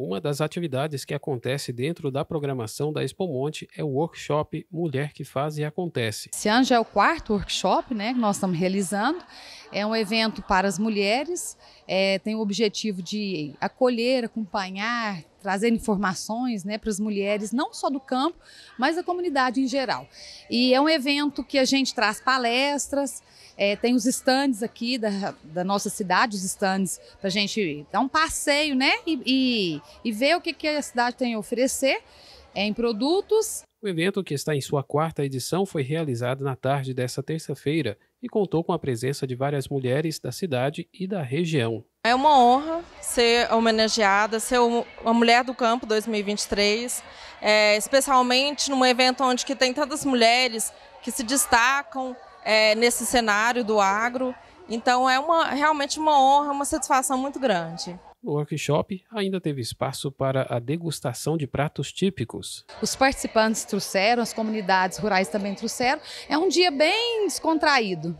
Uma das atividades que acontece dentro da programação da Expo Monte é o workshop Mulher que Faz e Acontece. Esse ano já é o quarto workshop né, que nós estamos realizando é um evento para as mulheres, é, tem o objetivo de acolher, acompanhar, trazer informações né, para as mulheres, não só do campo, mas da comunidade em geral. E é um evento que a gente traz palestras, é, tem os estandes aqui da, da nossa cidade, os estandes para a gente dar um passeio né, e, e, e ver o que, que a cidade tem a oferecer em produtos. O evento, que está em sua quarta edição, foi realizado na tarde desta terça-feira e contou com a presença de várias mulheres da cidade e da região. É uma honra ser homenageada, ser uma mulher do campo 2023, é, especialmente num evento onde que tem tantas mulheres que se destacam é, nesse cenário do agro. Então é uma, realmente uma honra, uma satisfação muito grande no workshop ainda teve espaço para a degustação de pratos típicos. Os participantes trouxeram, as comunidades rurais também trouxeram. É um dia bem descontraído.